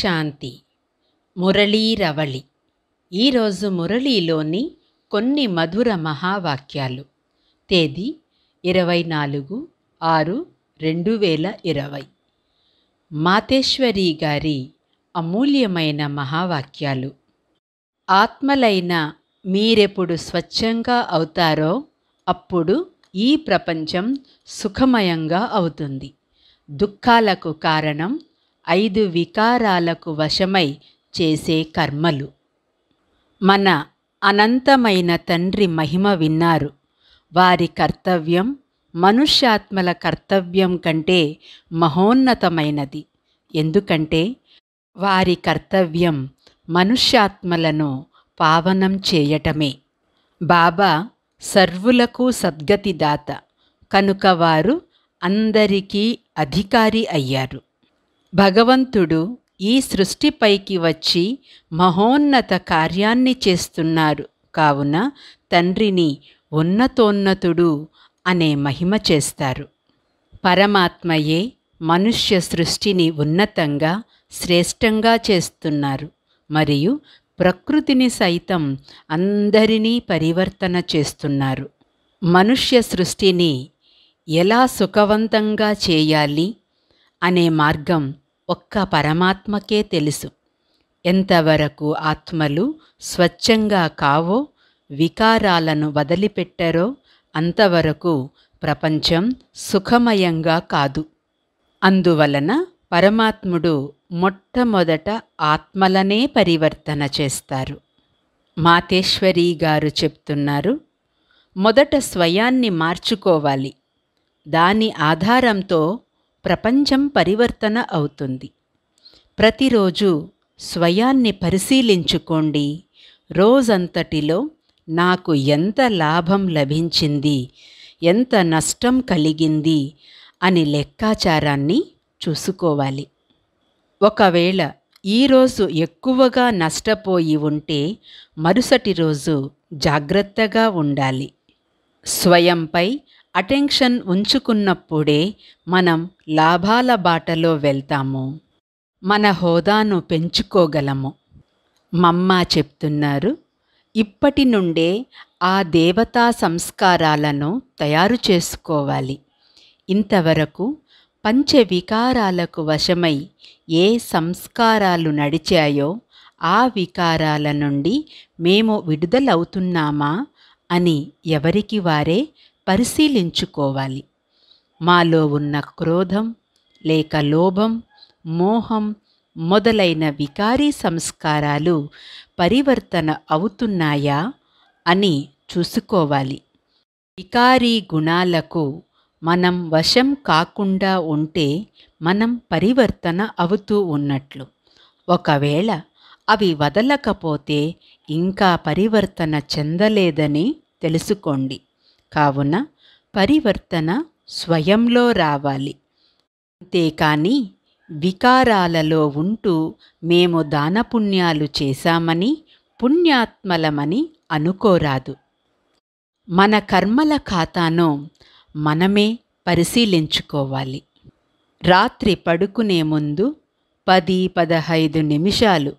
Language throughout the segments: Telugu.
శాంతి మురళీరవళి ఈరోజు మురళీలోని కొన్ని మధుర మహావాక్యాలు తేదీ ఇరవై నాలుగు ఆరు రెండు వేల ఇరవై మాతేశ్వరి గారి అమూల్యమైన మహావాక్యాలు ఆత్మలైన మీరెప్పుడు స్వచ్ఛంగా అవుతారో అప్పుడు ఈ ప్రపంచం సుఖమయంగా అవుతుంది దుఃఖాలకు కారణం ఐదు వికారాలకు వశమై చేసే కర్మలు మన అనంతమైన తండ్రి మహిమ విన్నారు వారి కర్తవ్యం మనుష్యాత్మల కర్తవ్యం కంటే మహోన్నతమైనది ఎందుకంటే వారి కర్తవ్యం మనుష్యాత్మలను పావనం చేయటమే బాబా సర్వులకు సద్గతిదాత కనుక వారు అందరికీ అధికారి అయ్యారు భగవంతుడు ఈ సృష్టిపైకి వచ్చి మహోన్నత కార్యాన్ని చేస్తున్నారు కావున తండ్రిని ఉన్నతోన్నతుడు అనే మహిమ చేస్తారు పరమాత్మయే మనుష్య సృష్టిని ఉన్నతంగా శ్రేష్టంగా చేస్తున్నారు మరియు ప్రకృతిని సైతం అందరినీ పరివర్తన చేస్తున్నారు మనుష్య సృష్టిని ఎలా సుఖవంతంగా చేయాలి అనే మార్గం ఒక్క పరమాత్మకే తెలుసు ఎంతవరకు ఆత్మలు స్వచ్ఛంగా కావో వికారాలను వదిలిపెట్టరో అంతవరకు ప్రపంచం సుఖమయంగా కాదు అందువలన పరమాత్ముడు మొట్టమొదట ఆత్మలనే పరివర్తన చేస్తారు మాతేశ్వరి గారు చెప్తున్నారు మొదట స్వయాన్ని మార్చుకోవాలి దాని ఆధారంతో ప్రపంచం పరివర్తన అవుతుంది ప్రతిరోజు స్వయాన్ని పరిశీలించుకోండి రోజంతటిలో నాకు ఎంత లాభం లభించింది ఎంత నష్టం కలిగింది అని లెక్కాచారాన్ని చూసుకోవాలి ఒకవేళ ఈరోజు ఎక్కువగా నష్టపోయి ఉంటే మరుసటి రోజు జాగ్రత్తగా ఉండాలి స్వయంపై అటెన్షన్ ఉంచుకున్నప్పుడే మనం లాభాల బాటలో వెళ్తాము మన హోదాను పెంచుకోగలము మమ్మ చెప్తున్నారు ఇప్పటి నుండే ఆ దేవతా సంస్కారాలను తయారు చేసుకోవాలి ఇంతవరకు పంచ వికారాలకు వశమై ఏ సంస్కారాలు నడిచాయో ఆ వికారాల నుండి మేము విడుదలవుతున్నామా అని ఎవరికి వారే పరిశీలించుకోవాలి మాలో ఉన్న క్రోధం లేక లోభం మోహం మొదలైన వికారీ సంస్కారాలు పరివర్తన అవుతున్నాయా అని చూసుకోవాలి వికారీ గుణాలకు మనం వశం కాకుండా ఉంటే మనం పరివర్తన అవుతూ ఉన్నట్లు ఒకవేళ అవి వదలకపోతే ఇంకా పరివర్తన చెందలేదని తెలుసుకోండి కావున పరివర్తన స్వయంలో రావాలి అంతేకాని వికారాలలో ఉంటూ మేము దానపుణ్యాలు చేశామని పుణ్యాత్మలమని అనుకోరాదు మన కర్మల ఖాతాను మనమే పరిశీలించుకోవాలి రాత్రి పడుకునే ముందు పది పదహైదు నిమిషాలు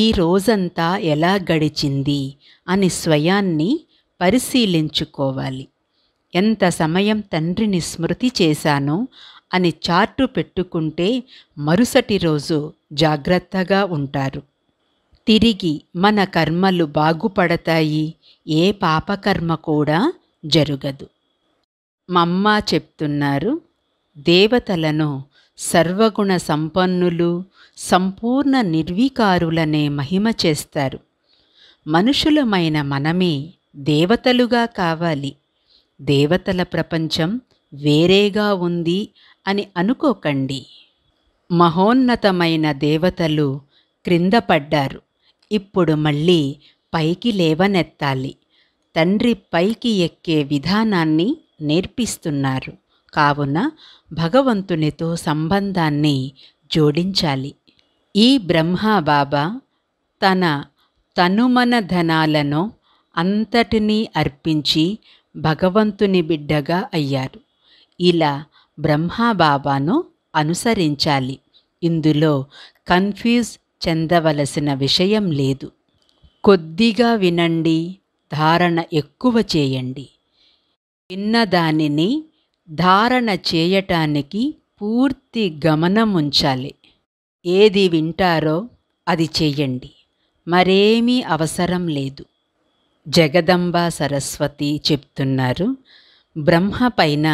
ఈ రోజంతా ఎలా గడిచింది అని స్వయాన్ని పరిశీలించుకోవాలి ఎంత సమయం తండ్రిని స్మృతి చేశానో అని చార్టు పెట్టుకుంటే మరుసటి రోజు జాగ్రత్తగా ఉంటారు తిరిగి మన కర్మలు బాగుపడతాయి ఏ పాపకర్మ కూడా జరగదు మమ్మ చెప్తున్నారు దేవతలను సర్వగుణ సంపన్నులు సంపూర్ణ నిర్వీకారులనే మహిమ చేస్తారు మనుషులమైన మనమే దేవతలుగా కావాలి దేవతల ప్రపంచం వేరేగా ఉంది అని అనుకోకండి మహోన్నతమైన దేవతలు క్రింద పడ్డారు ఇప్పుడు మళ్ళీ పైకి లేవనెత్తాలి తండ్రి పైకి ఎక్కే విధానాన్ని నేర్పిస్తున్నారు కావున భగవంతునితో సంబంధాన్ని జోడించాలి ఈ బ్రహ్మ బాబా తన ధనాలను అంతటినీ అర్పించి భగవంతుని బిడ్డగా అయ్యారు ఇలా బ్రహ్మాబాబాను అనుసరించాలి ఇందులో కన్ఫ్యూజ్ చెందవలసిన విషయం లేదు కొద్దిగా వినండి ధారణ ఎక్కువ చేయండి విన్న దానిని ధారణ చేయటానికి పూర్తి గమనముంచాలి ఏది వింటారో అది చేయండి మరేమీ అవసరం లేదు జగదంబ సరస్వతి చెప్తున్నారు బ్రహ్మ పైన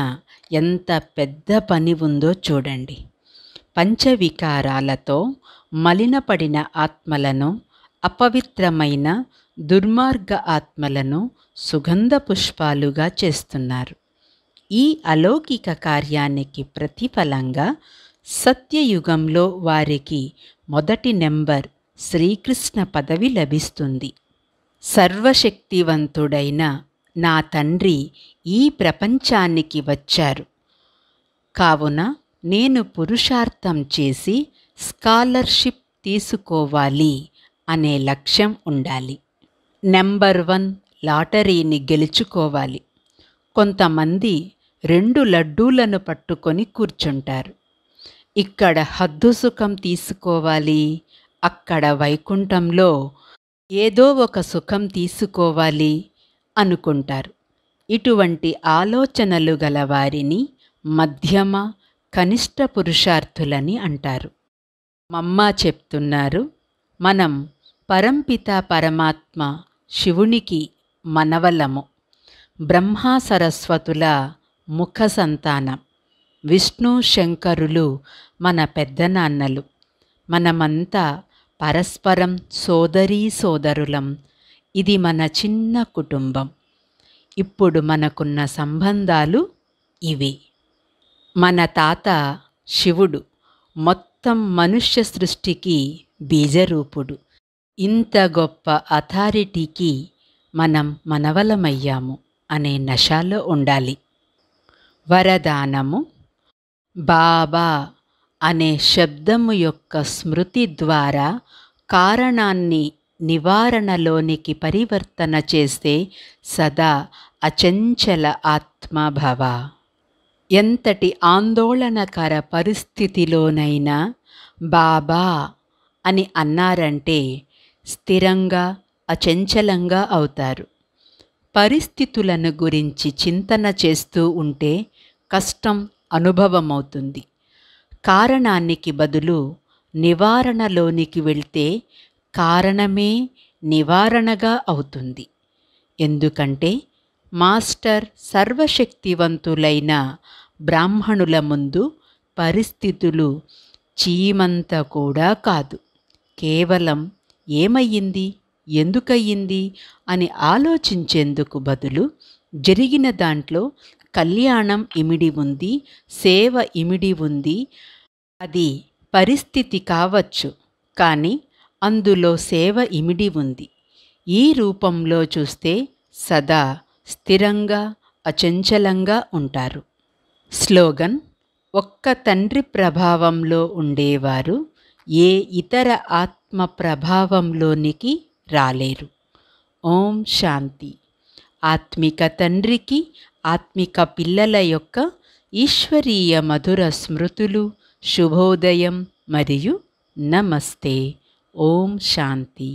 ఎంత పెద్ద పని ఉందో చూడండి పంచవికారాలతో మలినపడిన ఆత్మలను అపవిత్రమైన దుర్మార్గ ఆత్మలను సుగంధ పుష్పాలుగా చేస్తున్నారు ఈ అలౌకిక కార్యానికి ప్రతిఫలంగా సత్యయుగంలో వారికి మొదటి నెంబర్ శ్రీకృష్ణ పదవి లభిస్తుంది సర్వశక్తివంతుడైన నా తండ్రి ఈ ప్రపంచానికి వచ్చారు కావున నేను పురుషార్థం చేసి స్కాలర్షిప్ తీసుకోవాలి అనే లక్ష్యం ఉండాలి నెంబర్ వన్ లాటరీని గెలుచుకోవాలి కొంతమంది రెండు లడ్డూలను పట్టుకొని కూర్చుంటారు ఇక్కడ హద్దు సుఖం తీసుకోవాలి అక్కడ వైకుంఠంలో ఏదో ఒక సుఖం తీసుకోవాలి అనుకుంటారు ఇటువంటి ఆలోచనలు గల వారిని మధ్యమ కనిష్ట పురుషార్థులని అంటారు మమ్మ చెప్తున్నారు మనం పరంపిత పరమాత్మ శివునికి మనవలము బ్రహ్మా సరస్వతుల ముఖ సంతానం విష్ణు శంకరులు మన పెద్దనాన్నలు మనమంతా పరస్పరం సోదరీ సోదరులం ఇది మన చిన్న కుటుంబం ఇప్పుడు మనకున్న సంబంధాలు ఇవి మన తాత శివుడు మొత్తం మనుష్య సృష్టికి బీజరూపుడు ఇంత గొప్ప అథారిటీకి మనం మనవలమయ్యాము అనే నషాలో ఉండాలి వరదానము బాబా అనే శబ్దము యొక్క స్మృతి ద్వారా కారణాన్ని నివారణలోనికి పరివర్తన చేస్తే సదా అచంచల ఆత్మభవ ఎంతటి ఆందోళనకర పరిస్థితిలోనైనా బాబా అని అన్నారంటే స్థిరంగా అచంచలంగా అవుతారు పరిస్థితులను గురించి చింతన చేస్తూ ఉంటే కష్టం అనుభవమవుతుంది కారణానికి బదులు నివారణలోనికి వెళ్తే కారణమే నివారణగా అవుతుంది ఎందుకంటే మాస్టర్ సర్వశక్తివంతులైన బ్రాహ్మణుల ముందు పరిస్థితులు చీమంత కూడా కాదు కేవలం ఏమయ్యింది ఎందుకయ్యింది అని ఆలోచించేందుకు బదులు జరిగిన దాంట్లో కళ్యాణం ఇమిడి ఉంది సేవ ఇమిడి ఉంది అది పరిస్థితి కావచ్చు కానీ అందులో సేవ ఇమిడి ఉంది ఈ రూపంలో చూస్తే సదా స్థిరంగా అచంచలంగా ఉంటారు స్లోగన్ ఒక్క తండ్రి ప్రభావంలో ఉండేవారు ఏ ఇతర ఆత్మ ప్రభావంలోనికి రాలేరు ఓం శాంతి ఆత్మిక తండ్రికి ఆత్మిక పిల్లల యొక్క ఈశ్వరీయ మధుర స్మృతులు శుభోదయం మరియు నమస్తే ఓం శాంతి